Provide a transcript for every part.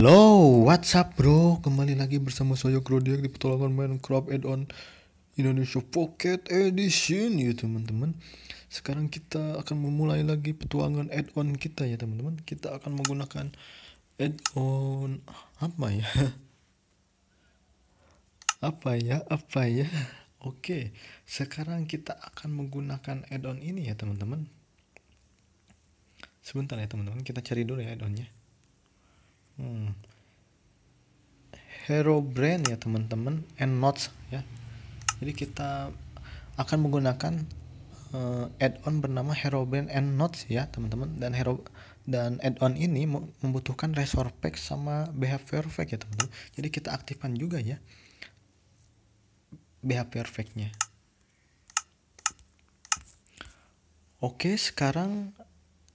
Halo, what's up bro? Kembali lagi bersama saya Krodiak di petualangan Minecraft Add-on Indonesia Pocket Edition ya teman-teman. Sekarang kita akan memulai lagi petualangan add-on kita ya teman-teman. Kita akan menggunakan add-on apa ya? Apa ya? Apa ya? Oke, sekarang kita akan menggunakan add-on ini ya teman-teman. Sebentar ya teman-teman, kita cari dulu ya add-onnya. Hmm. Hero Brand ya teman-teman and Notes ya jadi kita akan menggunakan uh, add-on bernama Hero Brand and Notes ya teman-teman dan Hero dan add-on ini membutuhkan Resor pack sama behavior pack ya teman-teman jadi kita aktifkan juga ya behavior packnya oke sekarang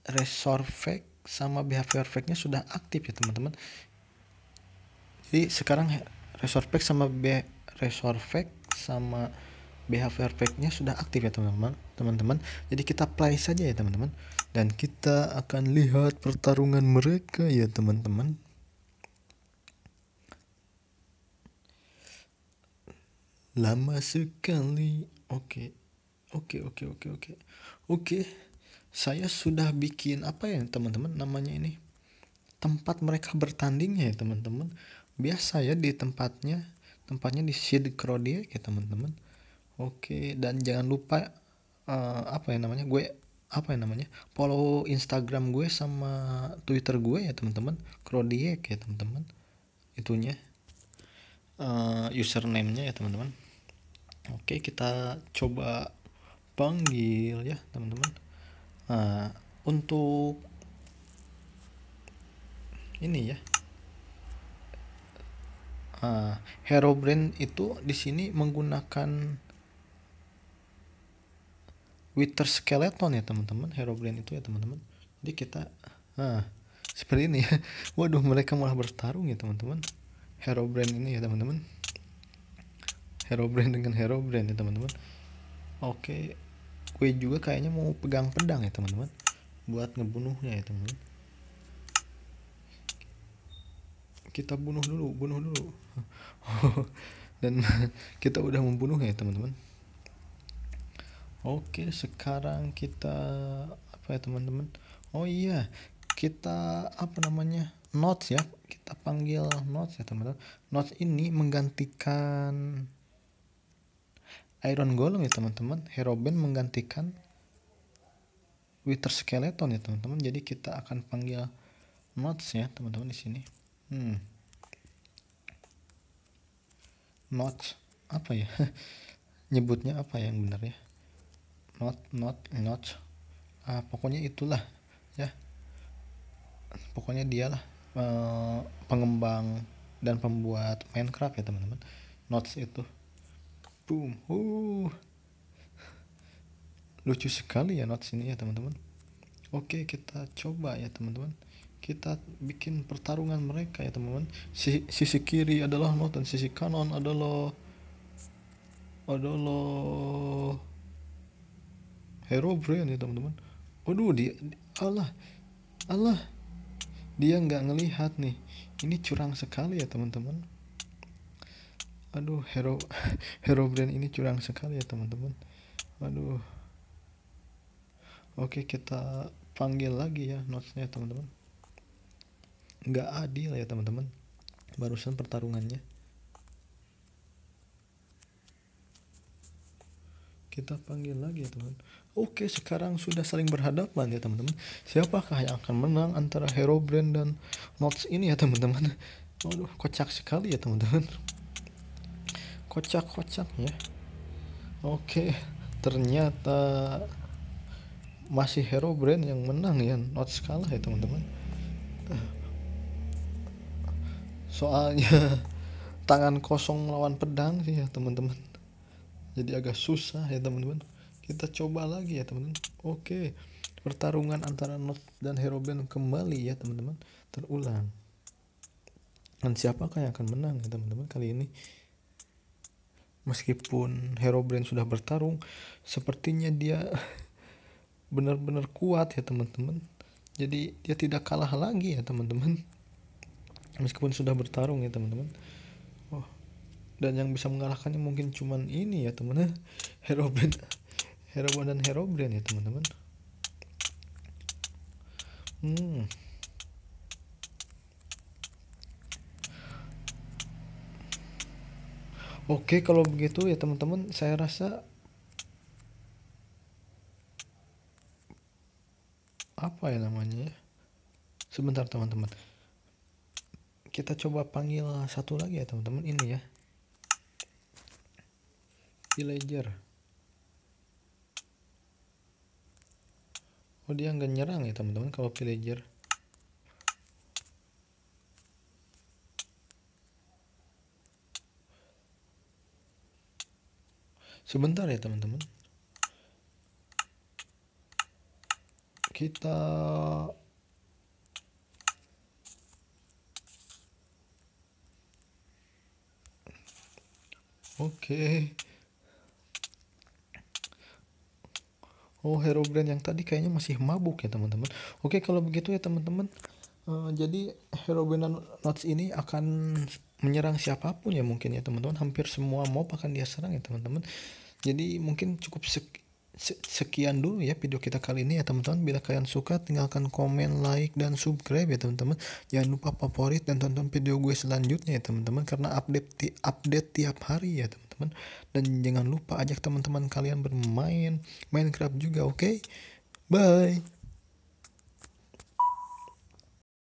Resor pack sama behavior fake-nya sudah aktif ya teman-teman. Jadi sekarang resource fake sama be resource fake sama behavior fake-nya sudah aktif ya teman-teman. Teman-teman, jadi kita play saja ya teman-teman dan kita akan lihat pertarungan mereka ya teman-teman. Lama sekali. Oke. Okay. Oke, okay, oke, okay, oke, oke. Oke saya sudah bikin apa ya teman-teman namanya ini tempat mereka bertanding ya teman-teman biasa ya di tempatnya tempatnya di Sid Crodia ya teman-teman oke dan jangan lupa uh, apa ya namanya gue apa ya namanya follow Instagram gue sama Twitter gue ya teman-teman Krodiek ya teman-teman itunya uh, username-nya ya teman-teman oke kita coba panggil ya teman-teman Nah, untuk ini ya. Uh, eh, Hero Brand itu di sini menggunakan Wither Skeleton ya teman-teman. Hero Brand itu ya teman-teman. Jadi kita nah, seperti ini ya. Waduh, mereka malah bertarung ya teman-teman. Hero Brand ini ya teman-teman. Hero Brand dengan Hero Brand ya teman-teman. Oke gue juga kayaknya mau pegang pedang ya teman-teman buat ngebunuhnya ya teman-teman kita bunuh dulu bunuh dulu dan kita udah membunuhnya ya teman-teman oke sekarang kita apa ya teman-teman oh iya kita apa namanya notes ya kita panggil notes ya teman-teman notes ini menggantikan Iron Golem ya teman-teman Heroben menggantikan Wither Skeleton ya teman-teman jadi kita akan panggil Notes ya teman-teman di sini hmm. Notes apa ya nyebutnya apa ya, yang benar ya not not not ah, pokoknya itulah ya pokoknya dialah eh, pengembang dan pembuat Minecraft ya teman-teman notes itu Boom. Uh. Lucu sekali ya notes ini ya teman-teman. Oke kita coba ya teman-teman. Kita bikin pertarungan mereka ya teman-teman. Sisi, sisi kiri adalah not dan sisi kanan adalah adalah hero brand ya teman-teman. Waduh dia, dia Allah Allah dia nggak ngelihat nih. Ini curang sekali ya teman-teman aduh hero hero brand ini curang sekali ya teman-teman aduh oke kita panggil lagi ya notesnya teman-teman nggak adil ya teman-teman barusan pertarungannya kita panggil lagi ya teman oke sekarang sudah saling berhadapan ya teman-teman siapakah yang akan menang antara hero brand dan notes ini ya teman-teman aduh kocak sekali ya teman-teman kocak-kocak ya oke ternyata masih hero brand yang menang ya not kalah ya teman-teman soalnya tangan kosong melawan pedang sih ya teman-teman jadi agak susah ya teman-teman kita coba lagi ya teman-teman oke pertarungan antara Not dan Hero Brand kembali ya teman-teman terulang dan siapakah yang akan menang ya teman-teman kali ini meskipun Hero Brand sudah bertarung sepertinya dia benar-benar kuat ya teman-teman jadi dia tidak kalah lagi ya teman-teman meskipun sudah bertarung ya teman-teman oh dan yang bisa mengalahkannya mungkin cuman ini ya teman-teman Hero Brand dan Hero Brand ya teman-teman hmm Oke, kalau begitu ya teman-teman, saya rasa apa ya namanya? Ya? Sebentar teman-teman. Kita coba panggil satu lagi ya teman-teman ini ya. Villager. Oh dia nggak nyerang ya teman-teman kalau villager. sebentar ya teman-teman kita Oke. Okay. Oh, brand yang tadi kayaknya masih mabuk ya, teman-teman. Oke, okay, kalau begitu ya, teman-teman. Uh, jadi brand Notes ini akan menyerang siapapun ya mungkin ya teman-teman hampir semua mob akan dia serang ya teman-teman jadi mungkin cukup sek sekian dulu ya video kita kali ini ya teman-teman bila kalian suka tinggalkan komen like dan subscribe ya teman-teman jangan lupa favorit dan tonton video gue selanjutnya ya teman-teman karena update ti update tiap hari ya teman-teman dan jangan lupa ajak teman-teman kalian bermain Minecraft juga oke okay? bye